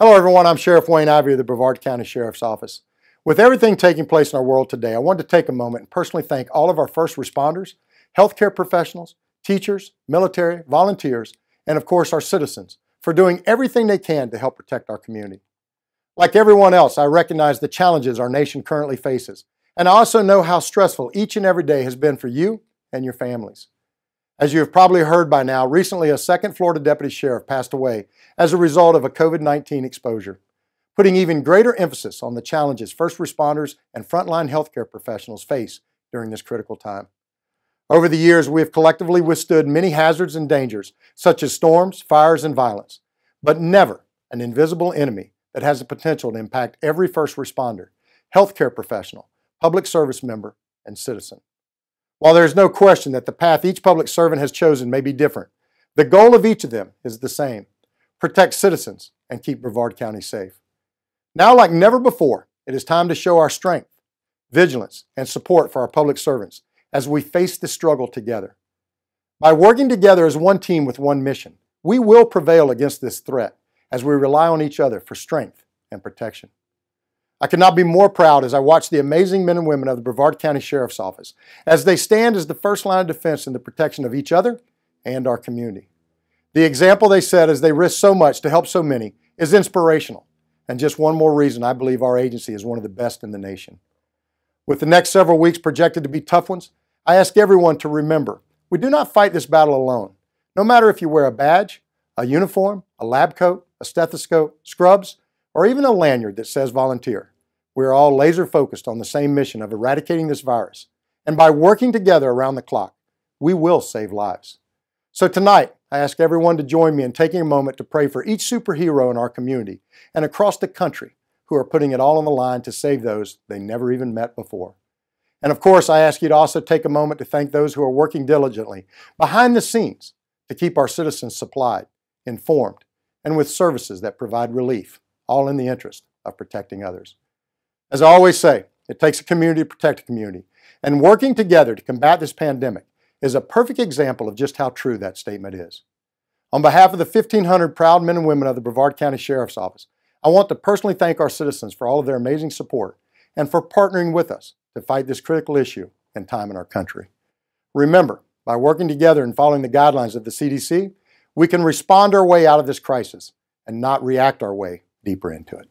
Hello everyone, I'm Sheriff Wayne Ivey of the Brevard County Sheriff's Office. With everything taking place in our world today, I wanted to take a moment and personally thank all of our first responders, healthcare professionals, teachers, military, volunteers, and of course our citizens for doing everything they can to help protect our community. Like everyone else, I recognize the challenges our nation currently faces, and I also know how stressful each and every day has been for you and your families. As you have probably heard by now, recently a second Florida deputy sheriff passed away as a result of a COVID 19 exposure, putting even greater emphasis on the challenges first responders and frontline healthcare professionals face during this critical time. Over the years, we have collectively withstood many hazards and dangers, such as storms, fires, and violence, but never an invisible enemy that has the potential to impact every first responder, healthcare professional, public service member, and citizen. While there is no question that the path each public servant has chosen may be different, the goal of each of them is the same protect citizens and keep Brevard County safe. Now, like never before, it is time to show our strength, vigilance, and support for our public servants as we face this struggle together. By working together as one team with one mission, we will prevail against this threat as we rely on each other for strength and protection. I cannot be more proud as I watch the amazing men and women of the Brevard County Sheriff's Office as they stand as the first line of defense in the protection of each other and our community. The example they set as they risk so much to help so many is inspirational and just one more reason I believe our agency is one of the best in the nation. With the next several weeks projected to be tough ones, I ask everyone to remember we do not fight this battle alone. No matter if you wear a badge, a uniform, a lab coat, a stethoscope, scrubs, or even a lanyard that says volunteer. We are all laser focused on the same mission of eradicating this virus. And by working together around the clock, we will save lives. So tonight, I ask everyone to join me in taking a moment to pray for each superhero in our community and across the country who are putting it all on the line to save those they never even met before. And of course, I ask you to also take a moment to thank those who are working diligently behind the scenes to keep our citizens supplied, informed, and with services that provide relief, all in the interest of protecting others. As I always say, it takes a community to protect a community. And working together to combat this pandemic is a perfect example of just how true that statement is. On behalf of the 1,500 proud men and women of the Brevard County Sheriff's Office, I want to personally thank our citizens for all of their amazing support and for partnering with us to fight this critical issue and time in our country. Remember, by working together and following the guidelines of the CDC, we can respond our way out of this crisis and not react our way deeper into it.